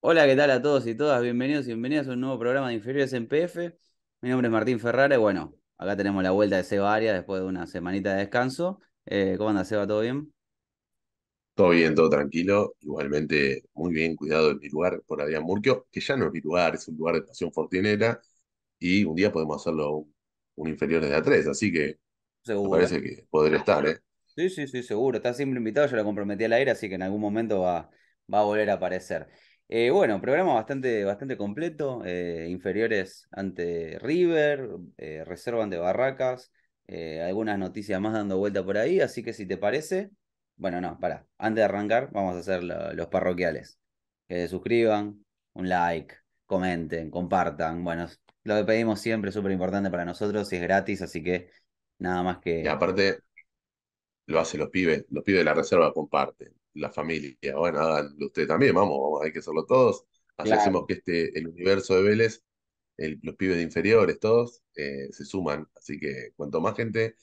Hola, ¿qué tal a todos y todas? Bienvenidos y bienvenidas a un nuevo programa de Inferiores en PF. Mi nombre es Martín Ferrara y bueno, acá tenemos la vuelta de Seba Arias después de una semanita de descanso. Eh, ¿Cómo anda Seba? ¿Todo bien? Todo bien, todo tranquilo. Igualmente, muy bien cuidado en mi lugar por Adrián Murquio, que ya no es mi lugar, es un lugar de estación fortinera y un día podemos hacerlo un, Inferiores de A3, así que parece que podría estar, ¿eh? Sí, sí, sí, seguro. Está siempre invitado, yo lo comprometí al aire, así que en algún momento va, va a volver a aparecer. Eh, bueno, programa bastante, bastante completo. Eh, inferiores ante River, eh, reservan de Barracas, algunas noticias más dando vuelta por ahí. Así que si te parece, bueno, no, para. Antes de arrancar, vamos a hacer los parroquiales. Que se suscriban, un like, comenten, compartan. Bueno, lo que pedimos siempre es súper importante para nosotros y es gratis, así que nada más que. aparte, lo hacen los pibes, los pibes de la reserva comparten la familia. Bueno, háganlo usted también, vamos, hay que hacerlo todos. Así hacemos que este, el universo de Vélez, los pibes de inferiores, todos, eh, se suman. Así que cuanto más gente,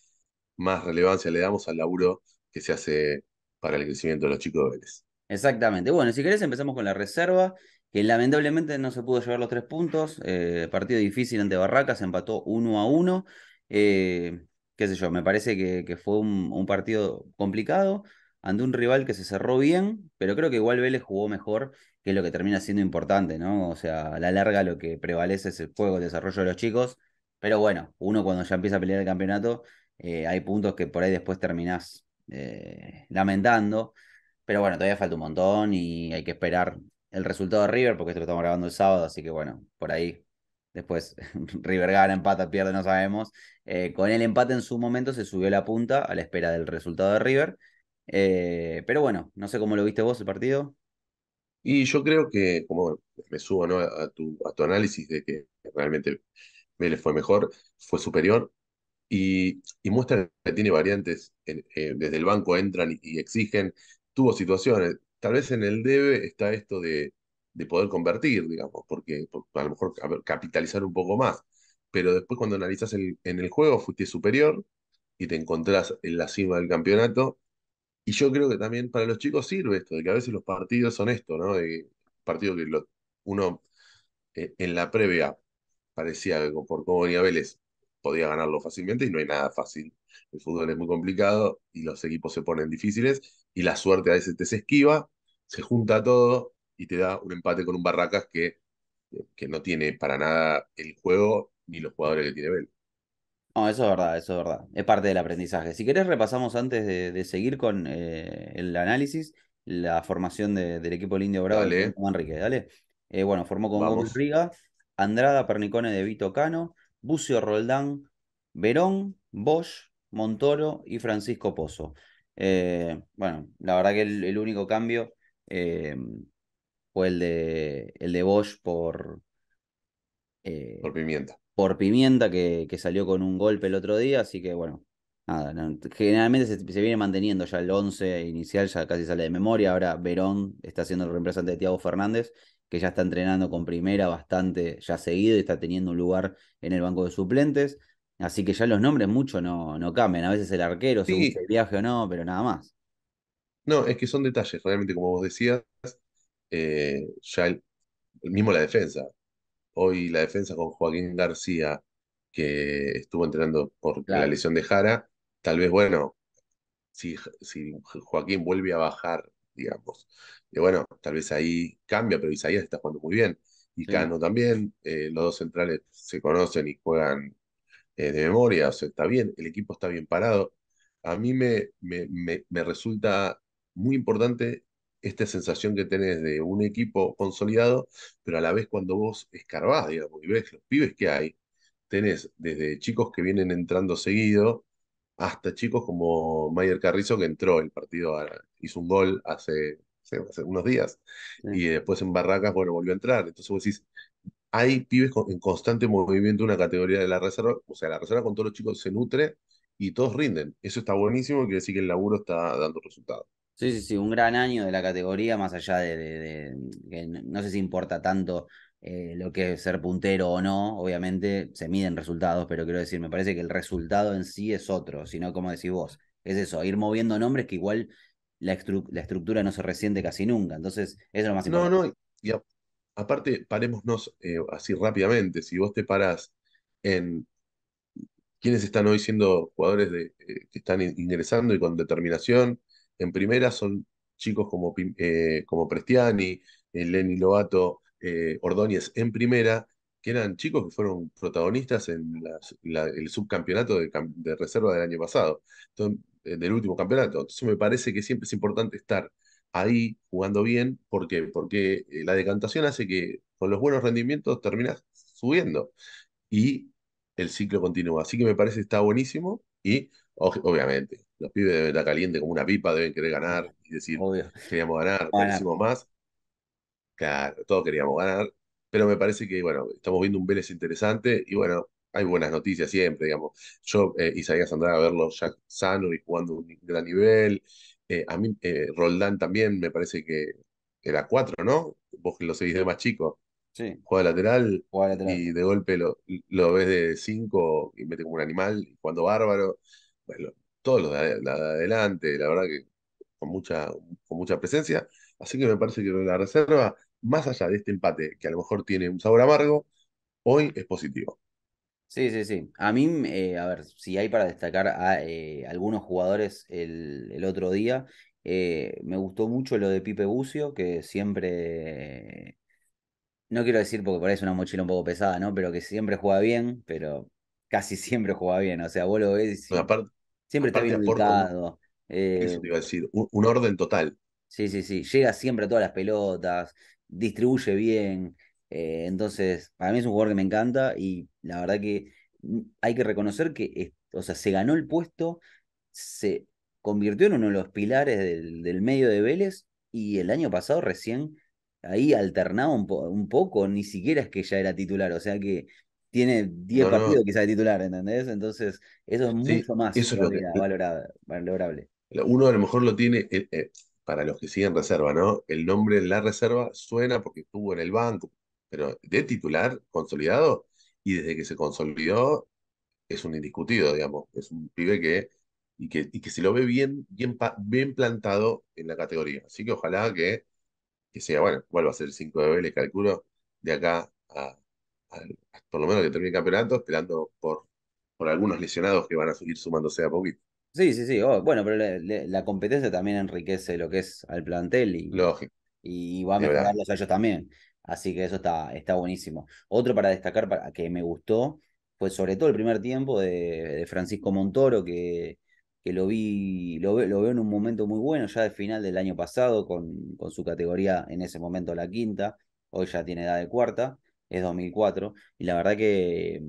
más relevancia le damos al laburo que se hace para el crecimiento de los chicos de Vélez. Exactamente. Bueno, si querés empezamos con la reserva, que lamentablemente no se pudo llevar los tres puntos. Eh, partido difícil ante Barracas, empató uno a uno. Eh, qué sé yo, me parece que, fue un, un partido complicado ante un rival que se cerró bien, pero creo que igual Vélez jugó mejor, que es lo que termina siendo importante, ¿no? O sea, a la larga lo que prevalece es el juego, el desarrollo de los chicos, pero bueno, uno cuando ya empieza a pelear el campeonato, eh, hay puntos que por ahí después terminás eh, lamentando, pero bueno, todavía falta un montón y hay que esperar el resultado de River, porque esto lo estamos grabando el sábado, así que bueno, por ahí Después River gana, empata, pierde, no sabemos. Eh, con el empate en su momento se subió la punta a la espera del resultado de River. Eh, pero bueno, no sé cómo lo viste vos el partido. Y yo creo que, como me subo a, tu, a tu análisis de que realmente Vélez fue mejor, fue superior, y, muestra que tiene variantes. Eh, desde el banco entran y, exigen, tuvo situaciones. Tal vez en el debe está esto de, poder convertir, digamos, porque, a lo mejor capitalizar un poco más. Pero después, cuando analizas el, en el juego, fuiste superior y te encontrás en la cima del campeonato y yo creo que también para los chicos sirve esto, de que a veces los partidos son esto, ¿no? Partidos que uno eh, en la previa parecía que por cómo venía Vélez podía ganarlo fácilmente y no hay nada fácil. El fútbol es muy complicado y los equipos se ponen difíciles y la suerte a veces te se esquiva, se junta todo y te da un empate con un Barracas que, que no tiene para nada el juego ni los jugadores que tiene Vélez. No, eso es verdad, eso es verdad. Es parte del aprendizaje. Si querés, repasamos antes de, seguir con eh, el análisis la formación del equipo del Indio Bravo dale. Manrique. Dale. Eh, bueno, formó con Gómez Riga, Andrada, Pernicone de Vito Cano, Bucio Roldán, Verón, Bosch, Montoro y Francisco Pozo. Eh, bueno, la verdad que el, único cambio fue el de, el de Bosch por. por Pimienta por Pimienta, que, salió con un golpe el otro día, así que bueno, nada, generalmente se, viene manteniendo ya el 11 inicial, ya casi sale de memoria, ahora Verón está siendo el reemplazante de Tiago Fernández, que ya está entrenando con primera bastante ya seguido y está teniendo un lugar en el banco de suplentes, así que ya los nombres mucho no, no cambian, a veces el arquero, si según el viaje o no, pero nada más. No, es que son detalles, realmente como vos decías, eh, ya el, mismo la defensa, hoy la defensa con Joaquín García, que estuvo entrenando por la lesión de Jara, tal vez, bueno, si, si Joaquín vuelve a bajar, digamos, y eh, bueno, tal vez ahí cambia, pero Isaías está jugando muy bien. Y Cano también, eh, los dos centrales se conocen y juegan eh, de memoria, o sea, está bien, el equipo está bien parado. A mí me, me, me resulta muy importante esta sensación que tenés de un equipo consolidado, pero a la vez cuando vos escarbás, digamos, y ves los pibes que hay, tenés desde chicos que vienen entrando seguido hasta chicos como Mayer Carrizo que entró el partido, hizo un gol hace, unos días y después en Barracas, bueno, volvió a entrar. Entonces vos decís, hay pibes en constante movimiento una categoría de la reserva, o sea, la reserva con todos los chicos se nutre y todos rinden. Eso está buenísimo y quiere decir que el laburo está dando resultados. Sí, sí, sí, un gran año de la categoría, más allá de, mm, que no sé si importa tanto eh, lo que es ser puntero o no, obviamente se miden resultados, pero quiero decir, me parece que el resultado en sí es otro, sino como decís vos, es eso, ir moviendo nombres que igual la, estructura no se resiente casi nunca, entonces eso es lo más importante. No, no, y aparte, parémonos eh, así rápidamente, si vos te parás en quiénes están hoy siendo jugadores de, eh, que están ingresando y con determinación, en primera son chicos como, eh, como Prestiani, eh, Lenny Lobato, eh, Ordóñez en primera, que eran chicos que fueron protagonistas en el subcampeonato de, reserva del año pasado, del último campeonato. Entonces me parece que siempre es importante estar ahí jugando bien. ¿Por Porque la decantación hace que con los buenos rendimientos terminas subiendo y el ciclo continúa. Así que me parece que está buenísimo y obviamente. Los pibes deben estar caliente como una pipa, deben querer ganar y decir, queríamos ganar, hicimos más. Claro, todos queríamos ganar, pero me parece que, bueno, estamos viendo un Vélez interesante y, bueno, hay buenas noticias siempre, digamos. Yo, eh, Isaías Andrade, a verlo ya sano y jugando un gran nivel. Eh, a mí, eh, Roldán también me parece que era cuatro, ¿no? Vos que lo seguís de más chico. Sí. Juega lateral, y de golpe lo, lo ves de cinco y mete como un animal, jugando bárbaro bueno, todos los de, adelante, la verdad que con mucha, con mucha presencia. Así que me parece que la reserva, más allá de este empate, que a lo mejor tiene un sabor amargo, hoy es positivo. Sí, sí, sí. A mí, eh, a ver, si hay para destacar a eh, algunos jugadores el, otro día, eh, me gustó mucho lo de Pipe Bucio, que siempre, no quiero decir porque parece una mochila un poco pesada, ¿no? Pero que siempre juega bien, pero casi siempre juega bien. O sea, vos lo ves. Y... Aparte, Siempre está bien ubicado. Eh, eso te iba a decir, un, orden total. Sí, sí, sí. Llega siempre a todas las pelotas, distribuye bien. Eh, entonces, para mí es un jugador que me encanta y la verdad que mm, hay que reconocer que, o sea, se ganó el puesto, se convirtió en uno de los pilares del, medio de Vélez y el año pasado recién ahí alternaba un, un, poco, ni siquiera es que ya era titular, o sea que tiene 10 partidos quizás de titular, ¿entendés? Entonces, eso es mucho más valorable, Uno a lo mejor lo tiene, eh, eh, para los que siguen reserva, ¿no? El nombre en la reserva suena porque estuvo en el banco, pero de titular consolidado, y desde que se consolidó, es un indiscutido, digamos. Es un pibe que, y que, y que se lo ve bien, bien, plantado en la categoría. Así que ojalá que, que sea, bueno, vuelva a ser 5 de B, le calculo, de acá a por lo menos que termine el campeonato, esperando por, por algunos lesionados que van a seguir sumándose a poquito. Sí, sí, sí. Oh, bueno, pero la, competencia también enriquece lo que es al plantel y, Lógico. va a mejorar a ellos también. Así que eso está, está buenísimo. Otro para destacar que me gustó fue sobre todo el primer tiempo de, Francisco Montoro, que, que lo vi, lo, lo, veo en un momento muy bueno, ya de final del año pasado, con, con su categoría en ese momento la quinta, hoy ya tiene edad de cuarta es 2004, y la verdad que,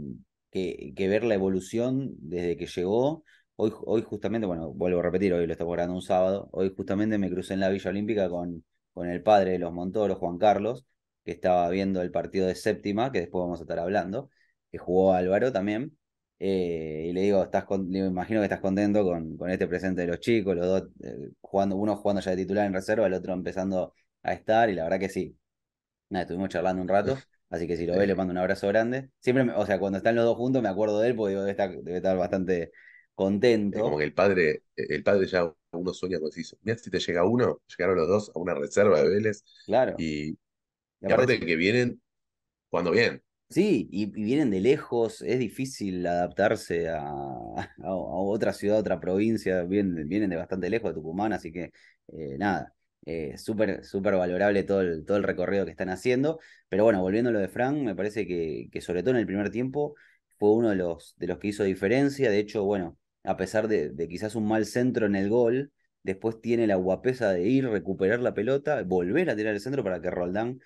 que, ver la evolución desde que llegó, hoy, hoy justamente, bueno, vuelvo a repetir, hoy lo estoy grabando un sábado, hoy justamente me crucé en la Villa Olímpica con, con el padre de los Montoros, Juan Carlos, que estaba viendo el partido de séptima, que después vamos a estar hablando, que jugó Álvaro también. Eh, y le digo, estás imagino que estás contento con, con, este presente de los chicos, los dos eh, uno jugando ya de titular en reserva, el otro empezando a estar, y la verdad que sí. Nada, estuvimos charlando un rato Así que si lo ve, le mando un abrazo grande. Siempre, o sea, cuando están los dos juntos me acuerdo de él porque debe, estar, bastante contento. como que el padre, el padre ya uno sueña con eso. Mira, si te llega uno, llegaron los dos a una reserva de Vélez. Claro. Y, aparte de aparte que vienen cuando vienen. Sí, y, vienen de lejos, es difícil adaptarse a, otra ciudad, otra provincia, vienen, vienen de bastante lejos, de Tucumán, así que eh, nada, eh, súper, súper valorable todo el, todo el recorrido que están haciendo. Pero bueno, volviendo a lo de Frank, me parece que, sobre todo en el primer tiempo fue uno de los, de los que hizo diferencia. De hecho, bueno, a pesar de, quizás un mal centro en el gol, después tiene la guapesa de ir, recuperar la pelota, volver a tirar el centro para que Roldán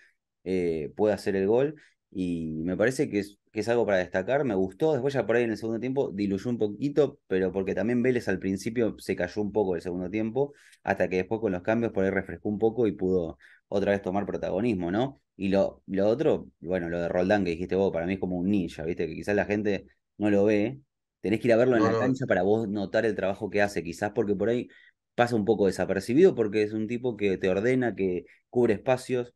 eh, pueda hacer el gol. Y me parece que es que es algo para destacar, me gustó. Después ya por ahí en el segundo tiempo diluyó un poquito, pero porque también Vélez al principio se cayó un poco el segundo tiempo, hasta que después con los cambios por ahí refrescó un poco y pudo otra vez tomar protagonismo, ¿no? Y lo, lo otro, bueno, lo de Roldán que dijiste vos, para mí es como un ninja, ¿viste? Que quizás la gente no lo ve. Tenés que ir a verlo en la cancha para vos notar el trabajo que hace, quizás porque por ahí pasa un poco desapercibido porque es un tipo que te ordena, que cubre espacios,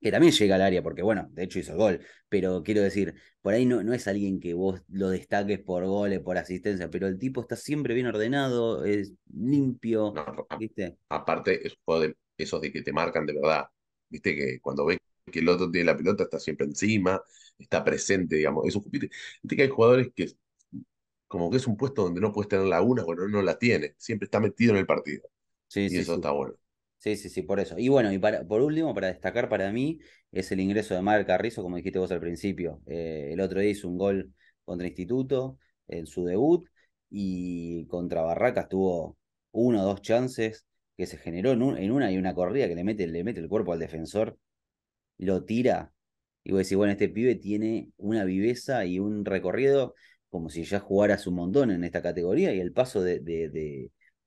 que también llega al área, porque bueno, de hecho hizo el gol, pero quiero decir, por ahí no, es alguien que vos lo destaques por goles, por asistencia, pero el tipo está siempre bien ordenado, es limpio. ¿viste? Aparte, es de esos de que te marcan de verdad, viste que cuando ves que el otro tiene la pelota está siempre encima, está presente, digamos, es un viste que hay jugadores que como que es un puesto donde no puedes tener la una, bueno, no la tiene, siempre está metido en el partido. Sí, y eso está bueno. Sí, sí, sí, por eso. Y bueno, y para, por último, para destacar para mí, es el ingreso de Mar Carrizo, como dijiste vos al principio. Eh, el otro día hizo un gol contra Instituto en su debut y contra Barracas tuvo uno o dos chances que se generó en, en una y una corrida que le mete, le mete el cuerpo al defensor, lo tira y vos decís, bueno, este pibe tiene una viveza y un recorrido como si ya jugaras un montón en esta categoría y el paso de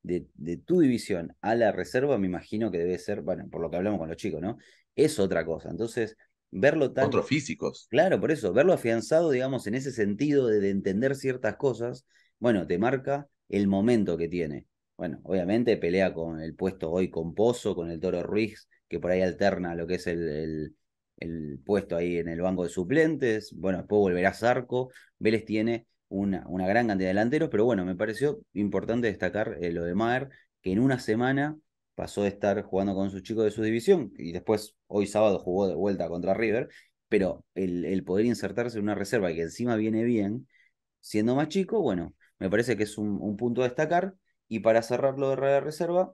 de, tu división a la reserva, me imagino que debe ser, bueno, por lo que hablamos con los chicos, ¿no? Es otra cosa. Entonces, verlo tan. Otros físicos. Claro, por eso, verlo afianzado, digamos, en ese sentido de, entender ciertas cosas, bueno, te marca el momento que tiene. Bueno, obviamente pelea con el puesto hoy con Pozo, con el Toro Ruiz, que por ahí alterna lo que es el, el, el puesto ahí en el banco de suplentes. Bueno, después volverá Zarco. Vélez tiene una, gran cantidad de delanteros, pero bueno, me pareció importante destacar eh, lo de Maher, que en una semana pasó de estar jugando con sus chicos de su división y después hoy sábado jugó de vuelta contra River, pero el, poder insertarse en una reserva que encima viene bien, siendo más chico, bueno, me parece que es un, punto a destacar. Y para cerrar lo de reserva,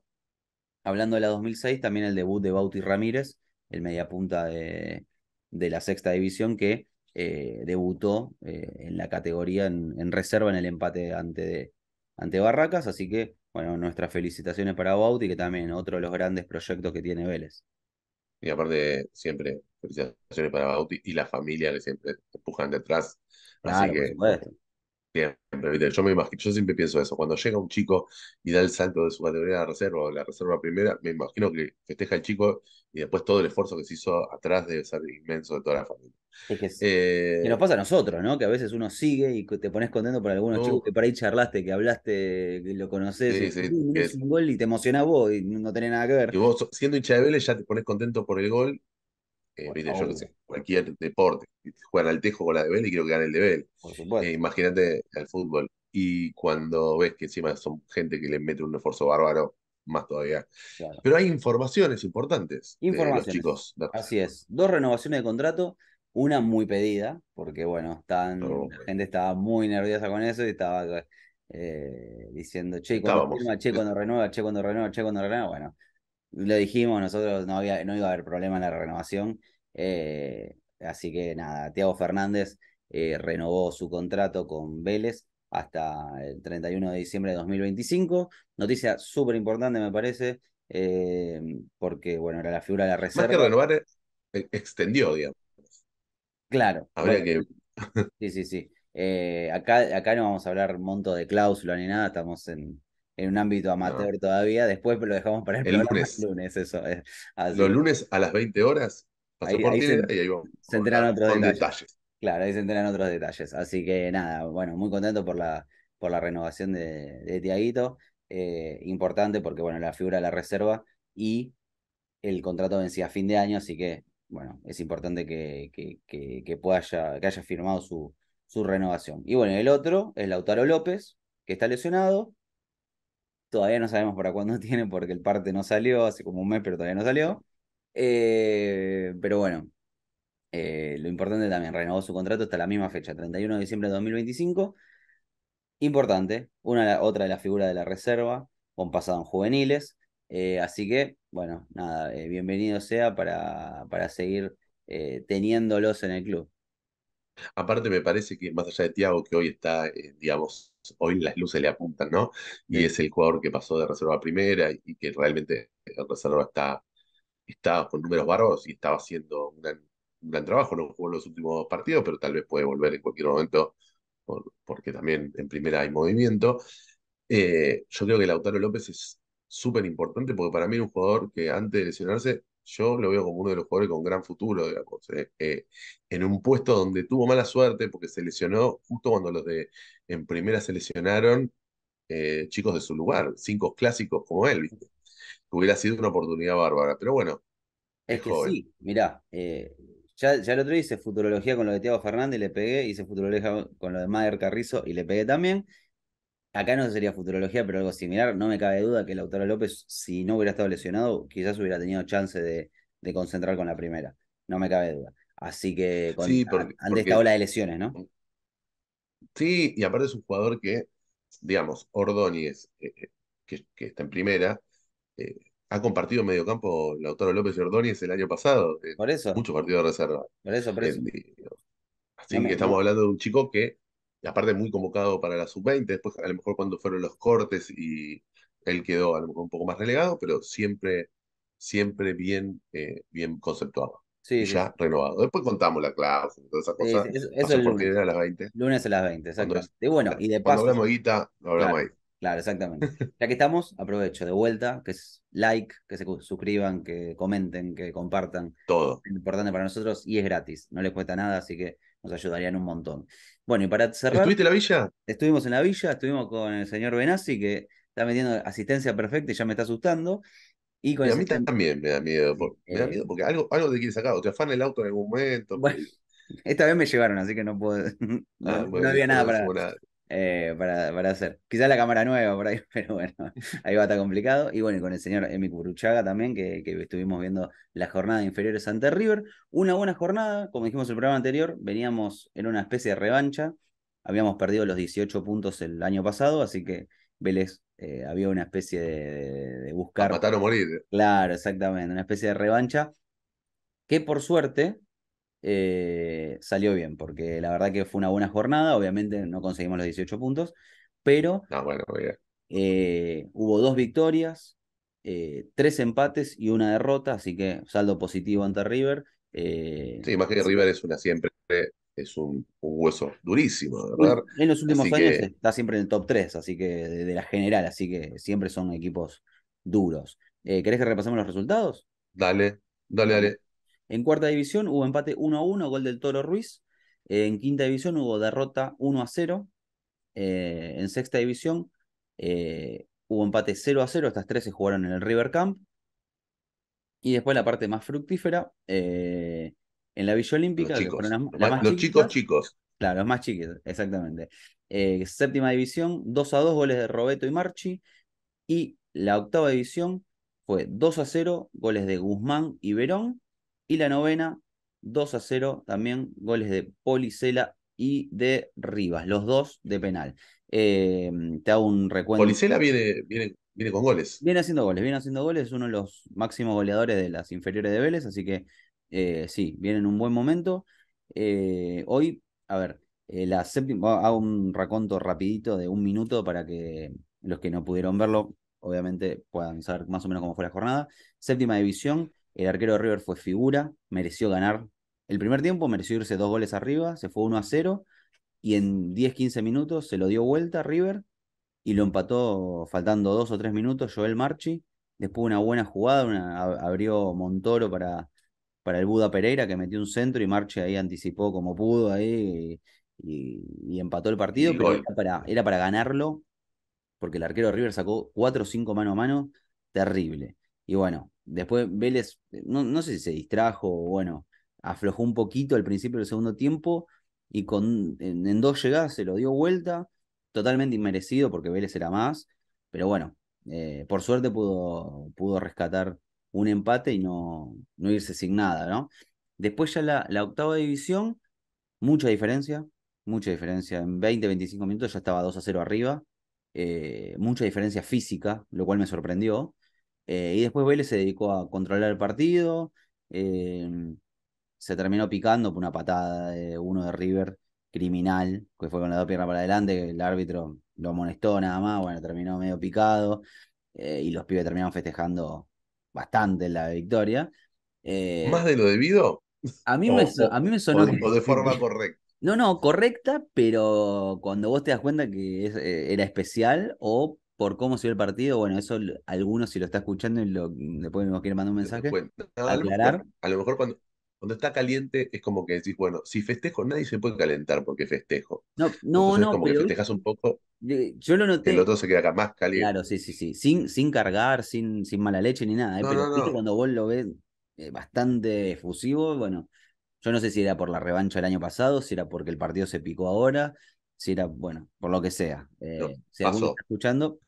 hablando de la 2006, también el debut de Bauti Ramírez, el mediapunta de, de la sexta división, que eh, debutó eh, en la categoría en, reserva en el empate ante, ante Barracas, así que bueno, nuestras felicitaciones para Bauti, que también otro de los grandes proyectos que tiene Vélez. Y aparte, siempre felicitaciones para Bauti y la familia que siempre empujan detrás. así que, yo me imagino, yo siempre pienso eso. Cuando llega un chico y da el salto de su categoría de reserva o la reserva primera, me imagino que festeja el chico y después todo el esfuerzo que se hizo atrás de ser inmenso de toda la familia. y eh, nos pasa a nosotros, ¿no? Que a veces uno sigue y te pones contento por algunos uh. chicos que por ahí charlaste, que hablaste, que lo conoces, y, uh, un gol y te emociona vos y no tiene nada que ver. Y vos, siendo hincha de Vélez, ya te pones contento por el gol cualquier deporte. Juegan al tejo con la de Bell y quiero que gane el de Bell. Eh, imagínate el fútbol. Y cuando ves que encima son gente que le mete un esfuerzo bárbaro, más todavía. Pero hay informaciones importantes informaciones. los chicos. Así es. Dos renovaciones de contrato, una muy pedida, porque bueno, la gente estaba muy nerviosa con eso y estaba eh, diciendo, che, cuando che, cuando renueva, che, cuando renueva, che, cuando renueva. Bueno, lo dijimos, nosotros no, había, no iba a haber problema en la renovación. Eh, así que nada, Tiago Fernández eh, renovó su contrato con Vélez hasta el 31 de diciembre de 2025. Noticia súper importante, me parece, eh, porque bueno, era la figura de la reserva. Más que renovar, extendió, digamos. Claro. Habría que. sí, sí, sí. acá, acá no vamos a hablar monto de cláusula ni nada, estamos en, en un ámbito amateur todavía. Después lo dejamos para el, lunes. eso Los lunes a las 20 horas, ahí, por se, y ahí vamos. Se enteran otros detalles. Claro, ahí se enteran otros detalles. Así que nada, bueno, muy contento por la, por la renovación de, Tiaguito. Eh, importante porque, bueno, la figura de la reserva y el contrato vencía a fin de año, así que, bueno, es importante que, que, pueda haya, que haya firmado su, su renovación. Y bueno, el otro es Lautaro López, que está lesionado, Todavía no sabemos para cuándo tiene porque el parte no salió, hace como un mes, pero todavía no salió. Eh, pero bueno, eh, lo importante también, renovó su contrato hasta la misma fecha, 31 de diciembre de 2025. Importante, una, otra de las figuras de la reserva, con pasado en juveniles. Eh, así que, bueno, nada, bienvenido sea para, para seguir teniéndolos en el club. Aparte, me parece que más allá de Tiago, que hoy está, digamos, hoy las luces le apuntan, ¿no? Y es el jugador que pasó de reserva a primera y que realmente en reserva está, con números barros y estaba haciendo un gran, trabajo. No jugó los últimos partidos, pero tal vez puede volver en cualquier momento porque también en primera hay movimiento. Eh, yo creo que Lautaro López es súper importante porque para mí es un jugador que antes de lesionarse yo lo veo como uno de los jugadores con gran futuro, digamos. Eh, eh, en un puesto donde tuvo mala suerte porque se lesionó justo cuando los de en primera se lesionaron eh, chicos de su lugar, cinco clásicos como él, ¿viste? Hubiera sido una oportunidad bárbara, pero bueno. Es, que sí, mirá, ya, ya el otro día hice futurología con lo de Tiago Fernández, y le pegué, hice futurología con lo de Mayer Carrizo y le pegué también acá no sería futurología, pero algo similar. No me cabe duda que Lautaro López, si no hubiera estado lesionado, quizás hubiera tenido chance de, concentrar con la primera. No me cabe duda. Así que con, sí, porque, ante esta ola de lesiones, ¿no? Sí, y aparte es un jugador que, digamos, Ordóñez, eh, eh, que, está en primera, eh, ha compartido medio campo Lautaro López y Ordóñez el año pasado. por eso. Muchos partidos de reserva. Por eso, por eso. Así que estamos hablando de un chico que y aparte muy convocado para la sub-20, después a lo mejor cuando fueron los cortes y él quedó a lo mejor un poco más relegado, pero siempre, siempre bien, eh, bien conceptuado. Sí, y ya renovado. Después contamos la clase, todas esas cosas. Sí, eso, es lunes. a las 20. Lunes a las 20, exacto. y bueno, y de paso. Cuando hablamos guita, lo hablamos ahí. Claro, exactamente. ya que estamos, aprovecho de vuelta, que es like, que se suscriban, que comenten, que compartan. Todo. Es importante para nosotros y es gratis. No les cuesta nada, así que nos ayudarían un montón. Bueno, y para cerrar. ¿Estuviste en la villa? Estuvimos en la villa, estuvimos con el señor Benassi, que está metiendo asistencia perfecta y ya me está asustando. Y, con a mí también me da miedo, eh, porque algo, de te quiere sacar, te afana el auto en algún momento. esta vez me llevaron, así que no puedo. no, ah, había nada para. Nada. Eh, para, para, hacer. Quizás la cámara nueva por ahí, pero bueno, ahí va a estar complicado. Y bueno, y con el señor Emi Curuchaga también, que, estuvimos viendo la jornada inferior de ante River. Una buena jornada, como dijimos en el programa anterior, veníamos en una especie de revancha. Habíamos perdido los 18 puntos el año pasado, así que Vélez eh, había una especie de, de buscar. matar o morir. Eh. Claro, exactamente, una especie de revancha. Que por suerte, eh, salió bien, porque la verdad que fue una buena jornada, obviamente no conseguimos los 18 puntos, pero eh, hubo dos victorias, eh, tres empates y una derrota, así que saldo positivo ante River. sí, más que River es una siempre, es un, hueso durísimo, ¿verdad? En los últimos años está siempre en el top 3, así que de, la general, así que siempre son equipos duros. ¿Querés que repasemos los resultados? Dale, dale, dale. En cuarta división hubo empate 1 a 1, gol del Toro Ruiz. en quinta división hubo derrota 1 a 0. Eh, en sexta división eh, hubo empate 0 a 0. Estas tres se jugaron en el River Camp. Y después la parte más fructífera, eh, en la Villa Olímpica. Los, chicos, chicos, chicos. Claro, los más chiquitos, exactamente. séptima división, 2 a 2 goles de Roberto y Marchi. Y la octava división fue 2 a 0 goles de Guzmán y Verón. Y la novena, 2 a 0, también goles de Policela y de Rivas, los dos de penal. Em, te hago un recuento. Policela viene, viene, con goles. Viene haciendo goles, viene haciendo goles, es uno de los máximos goleadores de las inferiores de Vélez, así que eh, sí, viene en un buen momento. Eh, hoy, a ver, eh, la séptima, hago un raconto rapidito de un minuto para que los que no pudieron verlo, obviamente, puedan saber más o menos cómo fue la jornada. Séptima división, el arquero de River fue figura, mereció ganar. El primer tiempo mereció irse dos goles arriba, se fue 1 a 0 y en 10-15 minutos se lo dio vuelta a River y lo empató faltando dos o tres minutos Joel Marchi. Después una buena jugada, abrió Montoro para, para el Buda Pereira que metió un centro y Marchi ahí anticipó como pudo ahí y, empató el partido, pero era para, era para ganarlo porque el arquero de River sacó cuatro o cinco mano a mano, terrible. Y bueno, Después Vélez, eh, no, sé si se distrajo o bueno, aflojó un poquito al principio del segundo tiempo y con, en, dos llegadas se lo dio vuelta, totalmente inmerecido porque Vélez era más, pero bueno, eh, por suerte pudo, pudo rescatar un empate y no, no irse sin nada, ¿no? Después ya la, octava división, mucha diferencia, mucha diferencia, en 20, 25 minutos ya estaba 2 a 0 arriba, eh, mucha diferencia física, lo cual me sorprendió, eh, y después Vélez se dedicó a controlar el partido. Em, se terminó picando por una patada de uno de River criminal, que fue con la dos piernas para adelante, el árbitro lo amonestó nada más, bueno, terminó medio picado eh, y los pibes terminaron festejando bastante la victoria. ¿Más eh, de lo debido? A mí, me, a mí me sonó... de, forma correcta. No, no, correcta, pero cuando vos te das cuenta que era especial o por cómo se dio el partido, bueno, eso algunos si lo está escuchando y lo, después nos mandar un mensaje, aclarar. a lo mejor cuando, está caliente es como que decís, bueno, si festejo nadie se puede calentar porque festejo. No, no, no. Como que festejas un poco. Yo El otro se queda acá más caliente. Claro, sí, sí, sí. Sin, sin cargar, sin, sin mala leche ni nada. ¿eh? pero cuando vos lo ves eh, bastante efusivo, bueno, yo no sé si era por la revancha del año pasado, si era porque el partido se picó ahora, si era, bueno, por lo que sea. Eh, si alguno está escuchando,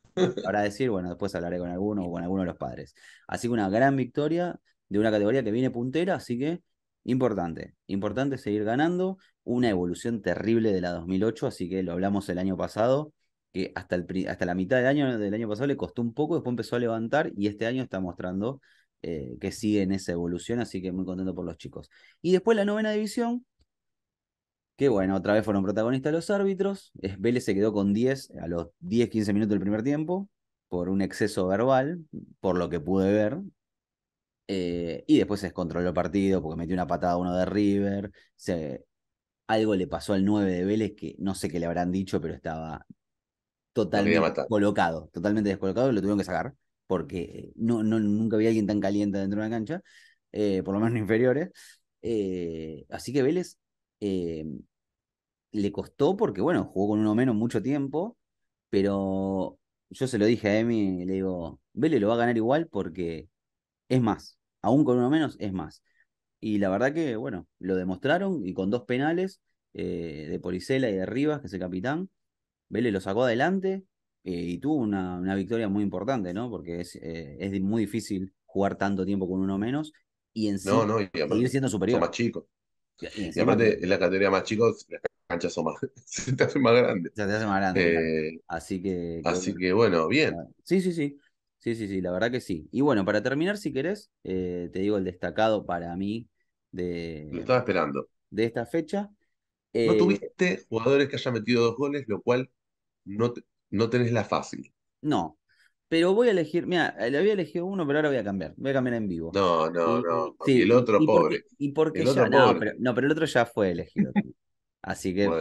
para decir, bueno, después hablaré con alguno o con alguno de los padres. Así que una gran victoria de una categoría que viene puntera, así que importante, importante seguir ganando, una evolución terrible de la 2008, así que lo hablamos el año pasado, que hasta, el, hasta la mitad del año, del año pasado le costó un poco, después empezó a levantar y este año está mostrando eh, que sigue en esa evolución, así que muy contento por los chicos. Y después la novena división, que bueno, otra vez fueron protagonistas los árbitros. Vélez se quedó con 10 a los 10, 15 minutos del primer tiempo, por un exceso verbal, por lo que pude ver. Eh, y después se descontroló el partido porque metió una patada a uno de River. Se, algo le pasó al 9 de Vélez que no sé qué le habrán dicho, pero estaba totalmente descolocado, totalmente descolocado lo tuvieron que sacar porque no, nunca había alguien tan caliente dentro de una cancha, eh, por lo menos inferiores. Eh, así que Vélez le costó porque, bueno, jugó con uno menos mucho tiempo, pero yo se lo dije a Emi, le digo, Vélez lo va a ganar igual porque es más, aún con uno menos es más. Y la verdad que, bueno, lo demostraron y con dos penales eh, de Policela y de Rivas, que es el capitán, Vélez lo sacó adelante eh, y tuvo una, victoria muy importante, ¿no? Porque es, eh, es, muy difícil jugar tanto tiempo con uno menos y en sí, no, seguir siendo superior. más chico. Y, y, la categoría más chicos, más, se te hace más grande. Se te hace más grande. Eh, así que, Así que, bueno, bien. Sí, sí, sí. Sí, sí, sí, la verdad que sí. Y bueno, para terminar, si querés, eh, te digo el destacado para mí de. Lo estaba esperando. De esta fecha. no eh, tuviste jugadores que hayan metido dos goles, lo cual no, no tenés la fácil. No. Pero voy a elegir, mira, le había elegido uno, pero ahora voy a cambiar. Voy a cambiar en vivo. No, no, no. Sí, el otro, pobre. y por qué ya, no no, pero el otro ya fue elegido. Así que no,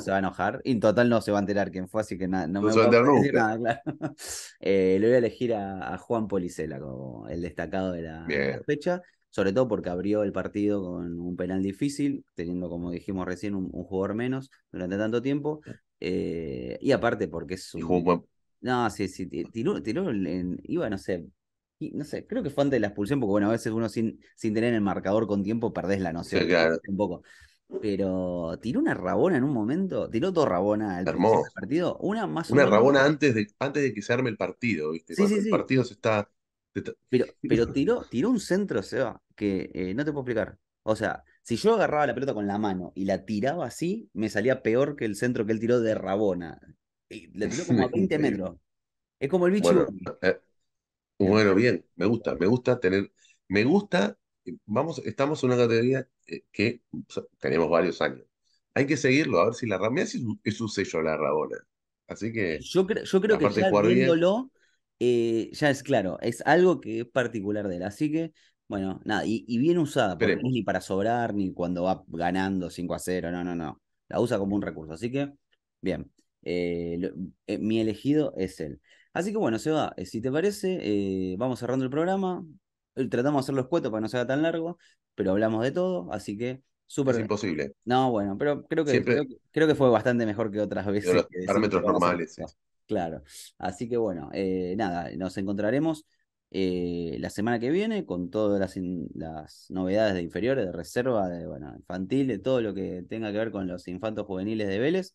se va a enojar. Y en total no se va a enterar quién fue, así que nada, no, va a nada, eh, le voy a elegir a, Juan Policela como el destacado de la, fecha, sobre todo porque abrió el partido con un penal difícil, teniendo, como dijimos recién, un, jugador menos durante tanto tiempo. Eh, y aparte porque es un... no, sí, sí, tiró, iba, no sé, y, no sé, creo que fue antes de la expulsión, porque bueno, a veces uno sin, sin tener el marcador con tiempo perdés la noción. Un poco pero tiró una rabona en un momento, tiró dos rabonas al partido, una más Una rabona antes de, antes de que se arme el partido, ¿viste? Sí, sí, el partido se está. Pero, tiró, tiró un centro, Seba, que eh, no te puedo explicar. O sea, si yo agarraba la pelota con la mano y la tiraba así, me salía peor que el centro que él tiró de rabona. Y tiró como a 20 metros. Es como el bicho. Eh, bueno bien, me gusta, me gusta tener. Me gusta vamos, estamos en una categoría eh, que tenemos varios años. Hay que seguirlo, a ver si la herramienta Es, un sello la Rabona. Así que. Yo, creo, yo creo que ya viéndolo, eh, ya es claro, es algo que es particular de él. Así que, bueno, nada, y, bien usada, pero no es ni para sobrar, ni cuando va ganando 5 a 0, no, no, no. La usa como un recurso. Así que, bien. Eh, mi elegido es él. Así que bueno, se va. si te parece, vamos cerrando el programa. Eh, tratamos de hacerlo escueto para que no sea tan largo, pero hablamos de todo, así que súper. Es imposible. No, bueno, pero creo que, creo, que fue bastante mejor que otras veces. Los parámetros normales. Claro. Así que bueno, eh, nada, nos encontraremos eh, la semana que viene con todas las, las, novedades de inferiores, de reserva, de bueno, infantil, de todo lo que tenga que ver con los infantos juveniles de Vélez.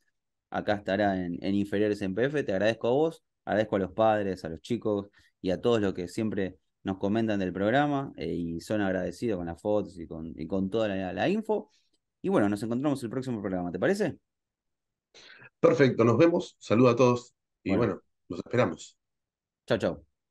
Acá estará en, en inferiores en PF. Te agradezco a vos, agradezco a los padres, a los chicos y a todos los que siempre nos comentan del programa eh, y son agradecidos con las fotos y con, y con toda la, info. Y bueno, nos encontramos el próximo programa, ¿te parece? Perfecto, nos vemos. Saludos a todos y bueno, bueno nos esperamos. Chao, chao.